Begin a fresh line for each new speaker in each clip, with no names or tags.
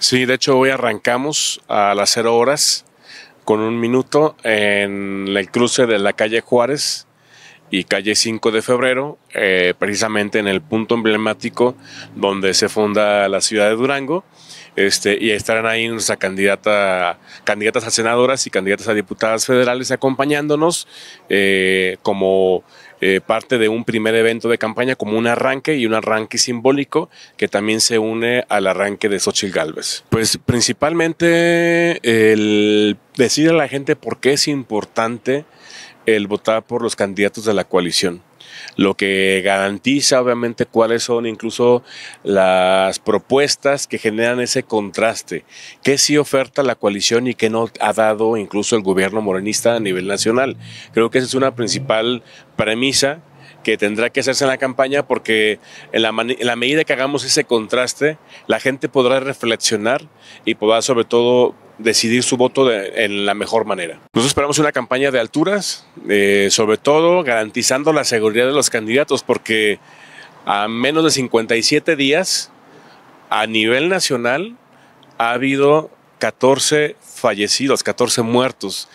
Sí, de hecho hoy arrancamos a las 0 horas con un minuto en el cruce de la calle Juárez y calle 5 de febrero, eh, precisamente en el punto emblemático donde se funda la ciudad de Durango este, y estarán ahí nuestras candidatas a senadoras y candidatas a diputadas federales acompañándonos eh, como eh, parte de un primer evento de campaña, como un arranque y un arranque simbólico que también se une al arranque de Xochitl Galvez. Pues principalmente el decir a la gente por qué es importante el votar por los candidatos de la coalición lo que garantiza obviamente cuáles son incluso las propuestas que generan ese contraste, que sí oferta la coalición y qué no ha dado incluso el gobierno morenista a nivel nacional. Creo que esa es una principal premisa que tendrá que hacerse en la campaña porque en la, en la medida que hagamos ese contraste, la gente podrá reflexionar y podrá sobre todo decidir su voto de, en la mejor manera. Nosotros esperamos una campaña de alturas, eh, sobre todo garantizando la seguridad de los candidatos, porque a menos de 57 días, a nivel nacional, ha habido 14 fallecidos, 14 muertos,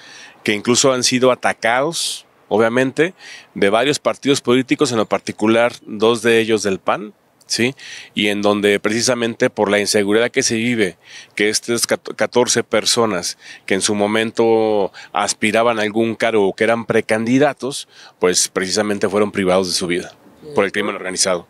que incluso han sido atacados, obviamente, de varios partidos políticos, en lo particular dos de ellos del PAN, ¿sí? Y en donde precisamente por la inseguridad que se vive, que estas 14 personas que en su momento aspiraban a algún cargo o que eran precandidatos, pues precisamente fueron privados de su vida por el crimen organizado.